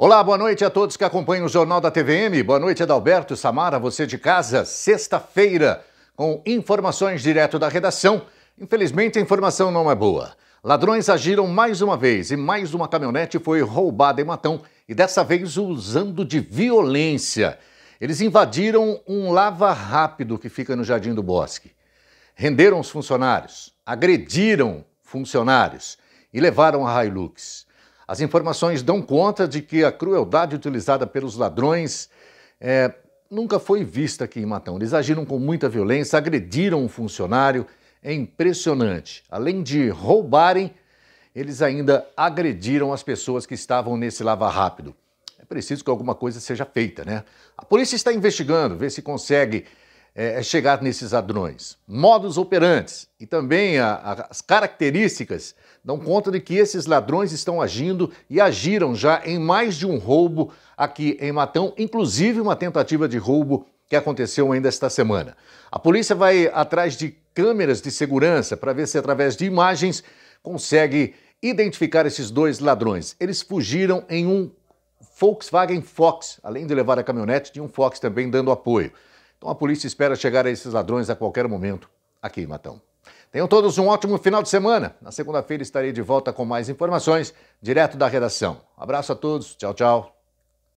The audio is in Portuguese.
Olá, boa noite a todos que acompanham o Jornal da TVM. Boa noite, Adalberto, Samara, você de casa, sexta-feira, com informações direto da redação. Infelizmente, a informação não é boa. Ladrões agiram mais uma vez e mais uma caminhonete foi roubada em Matão e dessa vez usando de violência. Eles invadiram um lava rápido que fica no Jardim do Bosque. Renderam os funcionários, agrediram funcionários e levaram a Hilux. As informações dão conta de que a crueldade utilizada pelos ladrões é, nunca foi vista aqui em Matão. Eles agiram com muita violência, agrediram um funcionário, é impressionante. Além de roubarem, eles ainda agrediram as pessoas que estavam nesse lava rápido. É preciso que alguma coisa seja feita, né? A polícia está investigando, ver se consegue é, é chegar nesses ladrões. Modos operantes e também a, a, as características dão conta de que esses ladrões estão agindo e agiram já em mais de um roubo aqui em Matão, inclusive uma tentativa de roubo que aconteceu ainda esta semana. A polícia vai atrás de câmeras de segurança para ver se através de imagens consegue identificar esses dois ladrões. Eles fugiram em um Volkswagen Fox, além de levar a caminhonete, tinha um Fox também dando apoio. Então a polícia espera chegar a esses ladrões a qualquer momento aqui em Matão. Tenham todos um ótimo final de semana. Na segunda-feira estarei de volta com mais informações direto da redação. Abraço a todos. Tchau, tchau.